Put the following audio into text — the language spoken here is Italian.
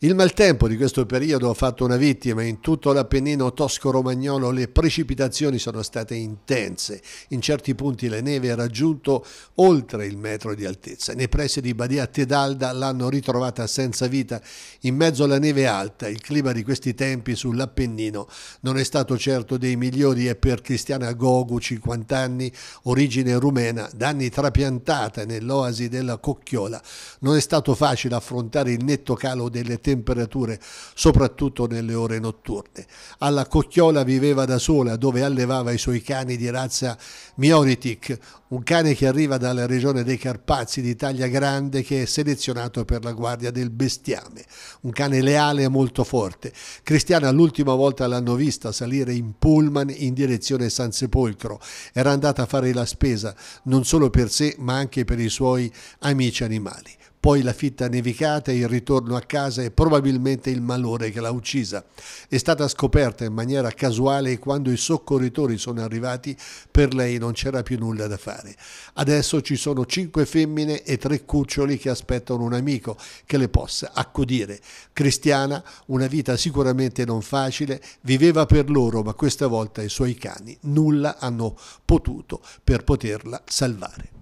Il maltempo di questo periodo ha fatto una vittima, in tutto l'Appennino tosco-romagnolo le precipitazioni sono state intense, in certi punti la neve ha raggiunto oltre il metro di altezza, nei pressi di Badia Tedalda l'hanno ritrovata senza vita, in mezzo alla neve alta, il clima di questi tempi sull'Appennino non è stato certo dei migliori e per Cristiana Gogu, 50 anni, origine rumena, da anni trapiantata nell'oasi della Cocchiola, non è stato facile affrontare il netto calo delle temperature, soprattutto nelle ore notturne. Alla Cocchiola viveva da sola, dove allevava i suoi cani di razza Mioritic, un cane che arriva dalla regione dei Carpazi d'Italia Grande che è selezionato per la guardia del bestiame, un cane leale e molto forte. Cristiana l'ultima volta l'hanno vista salire in pullman in direzione San Sepolcro, era andata a fare la spesa non solo per sé ma anche per i suoi amici animali. Poi la fitta nevicata, il ritorno a casa e probabilmente il malore che l'ha uccisa. È stata scoperta in maniera casuale e quando i soccorritori sono arrivati per lei non c'era più nulla da fare fare. Adesso ci sono cinque femmine e tre cuccioli che aspettano un amico che le possa accudire. Cristiana, una vita sicuramente non facile, viveva per loro, ma questa volta i suoi cani nulla hanno potuto per poterla salvare.